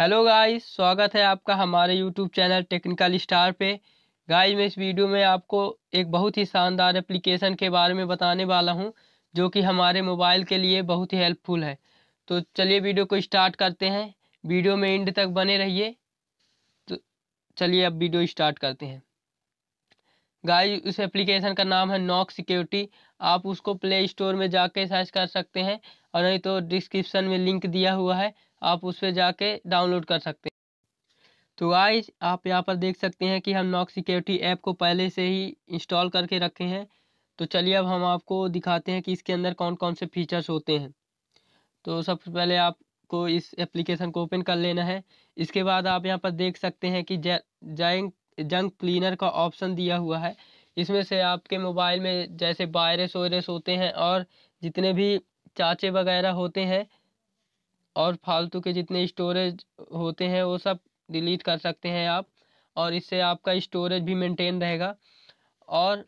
hello guys स्वागत है आपका हमारे यूट्यूब चैनल टेक्निकल स्टार पे गाइस मैं इस वीडियो में आपको एक बहुत ही शानदार एप्लीकेशन के बारे में बताने वाला हूं जो कि हमारे मोबाइल के लिए बहुत ही हेल्पफुल है तो चलिए वीडियो को स्टार्ट करते हैं वीडियो में एंड तक बने रहिए तो चलिए अब वीडियो स्टार्ट करते हैं गाय उस एप्लीकेशन का नाम है नॉक सिक्योरिटी आप उसको प्ले स्टोर में जाके सर्च कर सकते हैं और नहीं तो डिस्क्रिप्शन में लिंक दिया हुआ है आप उस पर जाके डाउनलोड कर सकते हैं तो आज आप यहाँ पर देख सकते हैं कि हम नॉक सिक्योरिटी ऐप को पहले से ही इंस्टॉल करके रखे हैं तो चलिए अब हम आपको दिखाते हैं कि इसके अंदर कौन कौन से फीचर्स होते हैं तो सबसे पहले आपको इस एप्लीकेशन को ओपन कर लेना है इसके बाद आप यहाँ पर देख सकते हैं कि जैंग जंक क्लीनर का ऑप्शन दिया हुआ है इसमें से आपके मोबाइल में जैसे वायरस वायरस होते हैं और जितने भी चाचे वगैरह होते हैं और फालतू के जितने स्टोरेज होते हैं वो सब डिलीट कर सकते हैं आप और इससे आपका स्टोरेज भी मेंटेन रहेगा और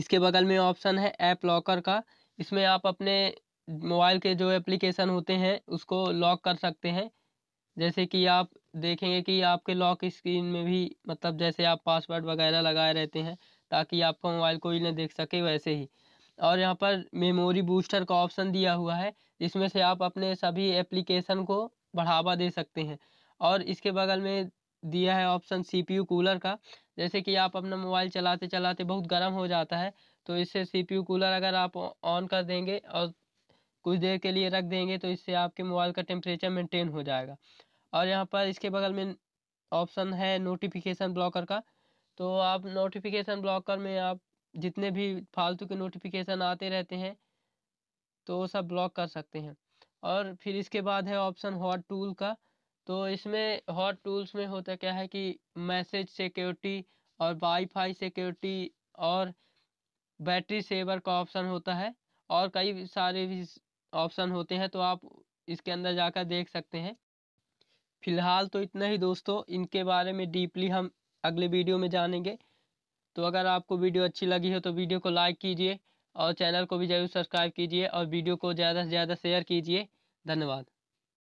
इसके बगल में ऑप्शन है ऐप लॉकर का इसमें आप अपने मोबाइल के जो एप्लीकेशन होते हैं उसको लॉक कर सकते हैं जैसे कि आप देखेंगे कि आपके लॉक स्क्रीन में भी मतलब जैसे आप पासवर्ड वगैरह लगाए रहते हैं ताकि आपका मोबाइल कोई ना देख सके वैसे ही और यहाँ पर मेमोरी बूस्टर का ऑप्शन दिया हुआ है जिसमें से आप अपने सभी एप्लीकेशन को बढ़ावा दे सकते हैं और इसके बगल में दिया है ऑप्शन सीपीयू कूलर का जैसे कि आप अपना मोबाइल चलाते चलाते बहुत गर्म हो जाता है तो इससे सीपीयू कूलर अगर आप ऑन कर देंगे और कुछ देर के लिए रख देंगे तो इससे आपके मोबाइल का टेम्परेचर मेंटेन हो जाएगा और यहाँ पर इसके बगल में ऑप्शन है नोटिफिकेशन ब्लॉकर का तो आप नोटिफिकेशन ब्लॉकर में आप जितने भी फालतू के नोटिफिकेशन आते रहते हैं तो वो सब ब्लॉक कर सकते हैं और फिर इसके बाद है ऑप्शन हॉट टूल का तो इसमें हॉट टूल्स में होता क्या है कि मैसेज सिक्योरिटी और वाईफाई सिक्योरिटी और बैटरी सेवर का ऑप्शन होता है और कई सारे भी ऑप्शन होते हैं तो आप इसके अंदर जाकर देख सकते हैं फिलहाल तो इतना ही दोस्तों इनके बारे में डीपली हम अगले वीडियो में जानेंगे तो अगर आपको वीडियो अच्छी लगी हो तो वीडियो को लाइक कीजिए और चैनल को भी जरूर सब्सक्राइब कीजिए और वीडियो को ज़्यादा से ज़्यादा शेयर कीजिए धन्यवाद